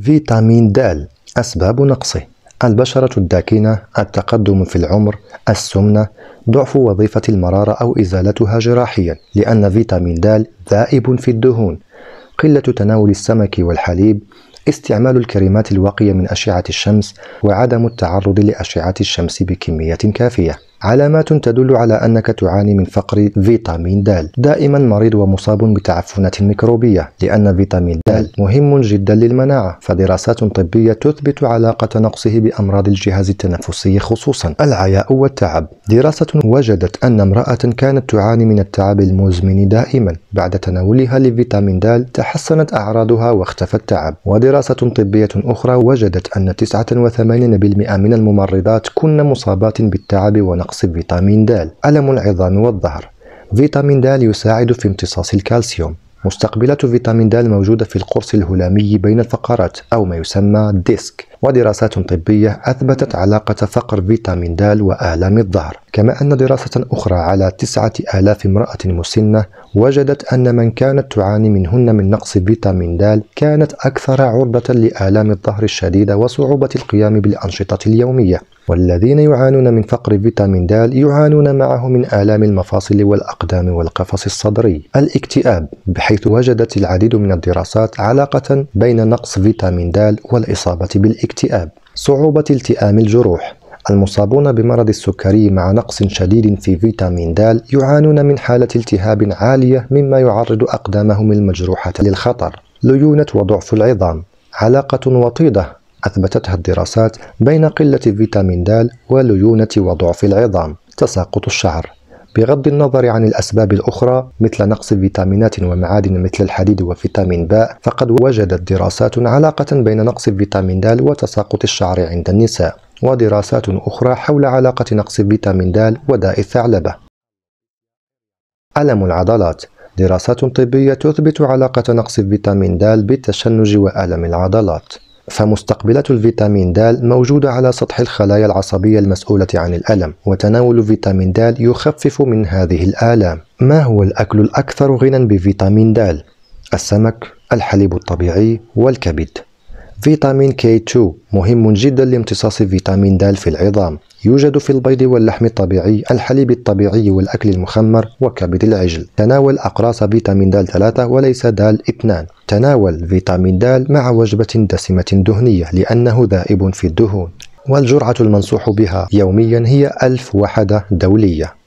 فيتامين د أسباب نقصه البشرة الداكنة، التقدم في العمر، السمنة، ضعف وظيفة المرارة أو إزالتها جراحيا، لأن فيتامين د ذائب في الدهون، قلة تناول السمك والحليب، استعمال الكريمات الواقية من أشعة الشمس، وعدم التعرض لأشعة الشمس بكمية كافية. علامات تدل على أنك تعاني من فقر فيتامين د دائما مريض ومصاب بتعفنات ميكروبية لأن فيتامين د مهم جدا للمناعة فدراسات طبية تثبت علاقة نقصه بأمراض الجهاز التنفسي خصوصا العياء والتعب دراسة وجدت أن امرأة كانت تعاني من التعب المزمن دائما بعد تناولها لفيتامين د تحسنت أعراضها واختفى التعب ودراسة طبية أخرى وجدت أن 89% من الممرضات كن مصابات بالتعب ونقص نقص فيتامين د ألم العظام والظهر فيتامين د يساعد في امتصاص الكالسيوم مستقبلات فيتامين د موجودة في القرص الهلامي بين الفقرات أو ما يسمى ديسك ودراسات طبية أثبتت علاقة فقر فيتامين د وآلام الظهر كما أن دراسة أخرى على 9000 امرأة مسنة وجدت أن من كانت تعاني منهن من نقص فيتامين د كانت أكثر عرضة لآلام الظهر الشديدة وصعوبة القيام بالأنشطة اليومية والذين يعانون من فقر فيتامين د يعانون معه من آلام المفاصل والأقدام والقفص الصدري الاكتئاب بحيث وجدت العديد من الدراسات علاقة بين نقص فيتامين د والإصابة بالاكتئاب الاكتئاب صعوبة التئام الجروح المصابون بمرض السكري مع نقص شديد في فيتامين د يعانون من حالة التهاب عالية مما يعرض أقدامهم المجروحة للخطر ليونة وضعف العظام علاقة وطيدة أثبتتها الدراسات بين قلة فيتامين د وليونة وضعف العظام تساقط الشعر بغض النظر عن الأسباب الأخرى مثل نقص الفيتامينات ومعادن مثل الحديد وفيتامين باء فقد وجدت دراسات علاقة بين نقص الفيتامين د وتساقط الشعر عند النساء ودراسات أخرى حول علاقة نقص الفيتامين د وداء الثعلبة ألم العضلات دراسات طبية تثبت علاقة نقص الفيتامين د بالتشنج وألم العضلات فمستقبلات الفيتامين د موجودة على سطح الخلايا العصبية المسؤولة عن الألم وتناول فيتامين د يخفف من هذه الآلام ما هو الأكل الأكثر غنى بفيتامين د؟ السمك، الحليب الطبيعي والكبد فيتامين كي 2 مهم جدا لامتصاص فيتامين د في العظام يوجد في البيض واللحم الطبيعي الحليب الطبيعي والأكل المخمر وكبد العجل تناول أقراص فيتامين د 3 وليس د 2 تناول فيتامين د مع وجبة دسمة دهنية لأنه ذائب في الدهون والجرعة المنصوح بها يوميا هي 1000 وحدة دولية